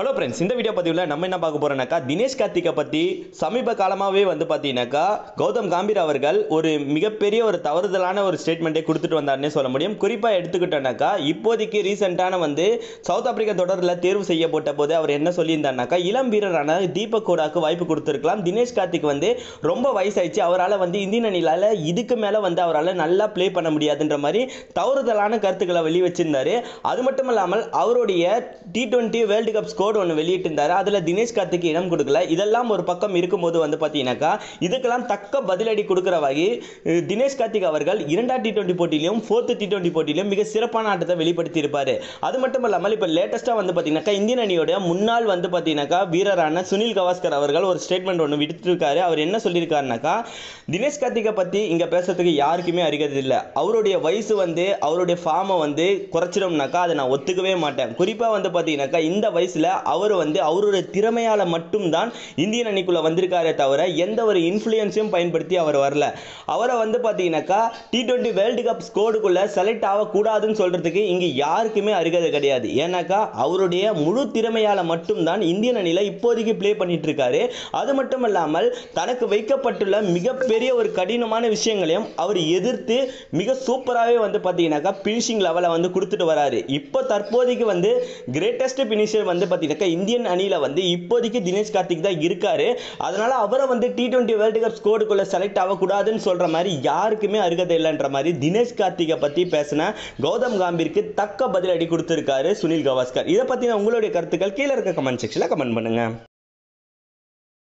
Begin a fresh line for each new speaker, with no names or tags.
hello friends இந்த video பதிவில் நம்ம என்ன பார்க்க போகிறோம்னாக்கா தினேஷ் கார்த்திகை பற்றி சமீப காலமாகவே வந்து பார்த்தீங்கன்னாக்கா கௌதம் காம்பீர் அவர்கள் ஒரு மிகப்பெரிய ஒரு தவறுதலான ஒரு ஸ்டேட்மெண்ட்டை கொடுத்துட்டு வந்தார்னே சொல்ல முடியும் குறிப்பாக எடுத்துக்கிட்டோம்னாக்கா இப்போதைக்கு ரீசெண்டான வந்து சவுத் ஆப்பிரிக்கா தொடரில் தேர்வு செய்யப்பட்ட போது அவர் என்ன சொல்லியிருந்தார்னாக்கா இளம் வீரரான தீபக் கோடாக்கு வாய்ப்பு கொடுத்துருக்கலாம் தினேஷ் கார்த்திக் வந்து ரொம்ப வயசாயிடுச்சு அவரால் வந்து இந்தியன் அணியால் இதுக்கு மேலே வந்து அவரால் நல்லா ப்ளே பண்ண முடியாதுன்ற மாதிரி தவறுதலான கருத்துக்களை வெளி வச்சிருந்தார் அது மட்டும் இல்லாமல் அவருடைய T twenty world cup scoreboard ஒன்று வெளியிட்டிருந்தாரு அதில் தினேஷ் கார்த்திக் இடம் கொடுக்கல இதெல்லாம் ஒரு பக்கம் இருக்கும்போது வந்து பார்த்தீங்கன்னாக்கா இதுக்கெல்லாம் தக்க பதிலடி கொடுக்குற வகை தினேஷ் கார்த்திக் அவர்கள் இரண்டாம் டி டுவெண்ட்டி போட்டியிலும் ஃபோர்த்து டி டுவெண்ட்டி போட்டியிலும் மிக சிறப்பான ஆட்டத்தை வெளிப்படுத்தி இருப்பார் அது மட்டும் இல்லாமல் இப்போ லேட்டஸ்ட்டாக வந்து பார்த்தீங்கன்னாக்கா இந்தியன் அணியோட முன்னாள் வந்து பார்த்தீங்கன்னாக்கா வீரரான சுனில் கவாஸ்கர் அவர்கள் ஒரு ஸ்டேட்மெண்ட் ஒன்று விடுத்திருக்காரு அவர் என்ன சொல்லியிருக்காருனாக்கா தினேஷ் கார்த்திகை பற்றி இங்கே பேசுறதுக்கு யாருக்குமே அறிகிறது இல்லை அவருடைய வயசு வந்து அவருடைய ஃபார்மை வந்து குறைச்சிடும்னாக்கா அதை நான் ஒத்துக்கவே மாட்டேன் குறிப்பாக வந்து பார்த்தீங்கன்னாக்கா இந்த வயசில் அவர் வந்து அவருடைய திறமையால் மட்டும்தான் இந்தியன் அணிக்குள்ள வந்திருக்காரே தவிர எந்த ஒரு இன்ஃப்ளூயன்ஸையும் பயன்படுத்தி அவர் வரல அவரை வந்து பார்த்தீங்கன்னாக்கா டி ட்வெண்ட்டி வேர்ல்டு கப் ஸ்கோடுக்குள்ளே செலக்ட் ஆகக்கூடாதுன்னு சொல்கிறதுக்கு இங்கே யாருக்குமே அருகதை கிடையாது ஏன்னாக்கா அவருடைய முழு திறமையால் மட்டும்தான் இந்தியன் அணியில் இப்போதைக்கு ப்ளே பண்ணிட்டு இருக்காரு அது மட்டும் இல்லாமல் தனக்கு வைக்கப்பட்டுள்ள மிகப்பெரிய ஒரு கடினமான விஷயங்களையும் அவர் எதிர்த்து மிக சூப்பராகவே வந்து பார்த்தீங்கன்னாக்கா ஃபினிஷிங் லெவலை வந்து கொடுத்துட்டு வராரு இப்போ தற்போதைக்கு வந்து கிரேட்டஸ்ட் ஃபினிஷர் வந்து பார்த்தீங்கன்னாக்கா இந்தியன் அணியில் வந்து இப்போதைக்கு தினேஷ் கார்த்திக் தான் இருக்காரு அதனால் அவரை வந்து டி ட்வெண்ட்டி வேர்ல்டு கப் ஸ்கோடுக்குள்ளே செலக்ட் ஆகக்கூடாதுன்னு சொல்கிற மாதிரி யாருக்குமே அருகதை இல்லைன்ற மாதிரி தினேஷ் கார்த்திகை பற்றி பேசின கௌதம் காம்பிற்கு தக்க பதிலடி கொடுத்துருக்காரு சுனில் கவாஸ்கர் இதை பற்றின உங்களுடைய கருத்துக்கள் கீழே இருக்க கமெண்ட் செக்ஷனில் கமெண்ட் பண்ணுங்கள்